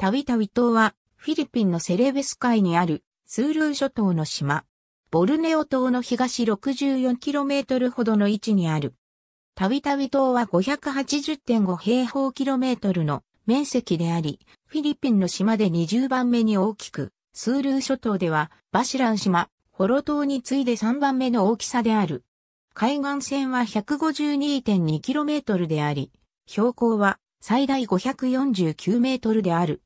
タウィタウィ島は、フィリピンのセレベス海にある、スールー諸島の島。ボルネオ島の東 64km ほどの位置にある。タウィタウィ島は580.5平方キロメートルの面積であり、フィリピンの島で20番目に大きく、スールー諸島では、バシラン島、ホロ島に次いで3番目の大きさである。海岸線は 152.2km であり、標高は最大 549m である。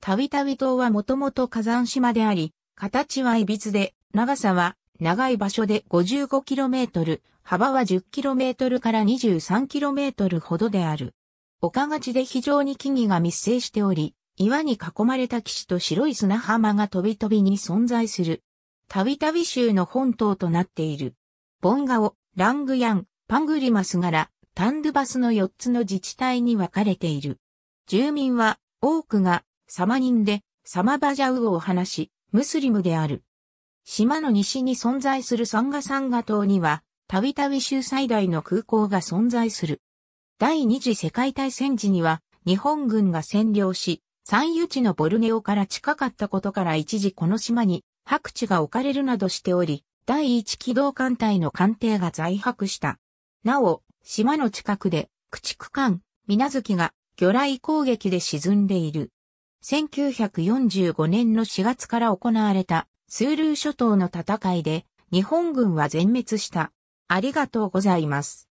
たびたび島はもともと火山島であり、形はいびつで、長さは長い場所で 55km、幅は 10km から 23km ほどである。丘がちで非常に木々が密生しており、岩に囲まれた岸と白い砂浜が飛び飛びに存在する。たびたび州の本島となっている。ボンガオ、ラングヤン、パングリマス柄、タンドゥバスの4つの自治体に分かれている。住民は多くがサマニンで、サマバジャウを話し、ムスリムである。島の西に存在するサンガサンガ島には、たびたび州最大の空港が存在する。第二次世界大戦時には、日本軍が占領し、山油地のボルネオから近かったことから一時この島に白地が置かれるなどしており、第一機動艦隊の艦艇が在泊した。なお、島の近くで、駆逐艦、水無月が魚雷攻撃で沈んでいる。1945年の4月から行われたスールー諸島の戦いで日本軍は全滅した。ありがとうございます。